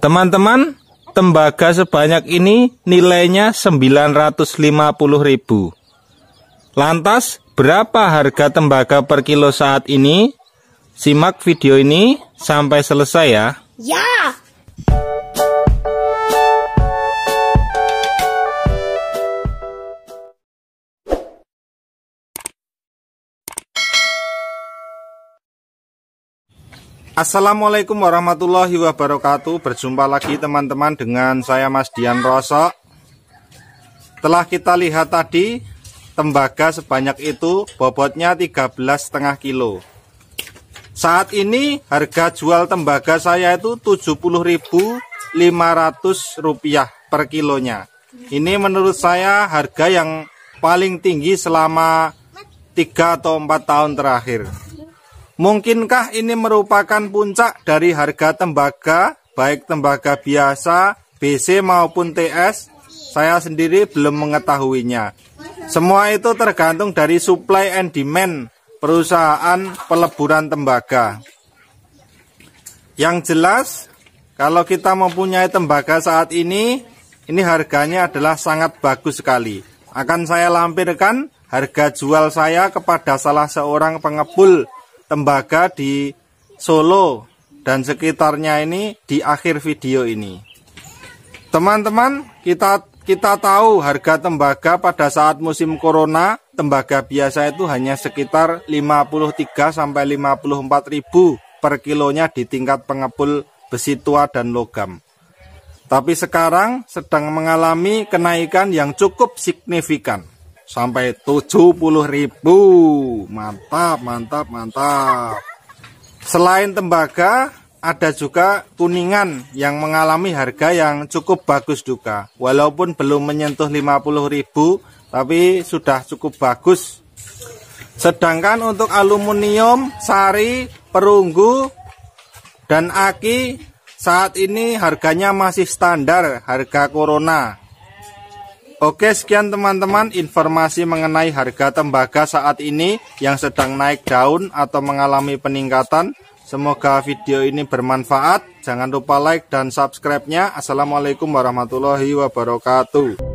Teman-teman, tembaga sebanyak ini nilainya 950.000. Lantas, berapa harga tembaga per kilo saat ini? Simak video ini sampai selesai ya. Ya. Assalamualaikum warahmatullahi wabarakatuh Berjumpa lagi teman-teman dengan saya Mas Dian Rosok Telah kita lihat tadi Tembaga sebanyak itu bobotnya 13,5 kilo Saat ini harga jual tembaga saya itu rp rupiah per kilonya Ini menurut saya harga yang paling tinggi selama 3 atau 4 tahun terakhir Mungkinkah ini merupakan puncak dari harga tembaga, baik tembaga biasa, BC maupun TS? Saya sendiri belum mengetahuinya. Semua itu tergantung dari supply and demand perusahaan peleburan tembaga. Yang jelas, kalau kita mempunyai tembaga saat ini, ini harganya adalah sangat bagus sekali. Akan saya lampirkan harga jual saya kepada salah seorang pengepul tembaga di Solo dan sekitarnya ini di akhir video ini. Teman-teman, kita kita tahu harga tembaga pada saat musim corona, tembaga biasa itu hanya sekitar 53 sampai 54 ribu per kilonya di tingkat pengepul besi tua dan logam. Tapi sekarang sedang mengalami kenaikan yang cukup signifikan sampai 70.000 mantap mantap mantap selain tembaga ada juga kuningan yang mengalami harga yang cukup bagus juga walaupun belum menyentuh 50.000 tapi sudah cukup bagus sedangkan untuk aluminium sari perunggu dan aki saat ini harganya masih standar harga corona Oke sekian teman-teman informasi mengenai harga tembaga saat ini yang sedang naik daun atau mengalami peningkatan. Semoga video ini bermanfaat. Jangan lupa like dan subscribe-nya. Assalamualaikum warahmatullahi wabarakatuh.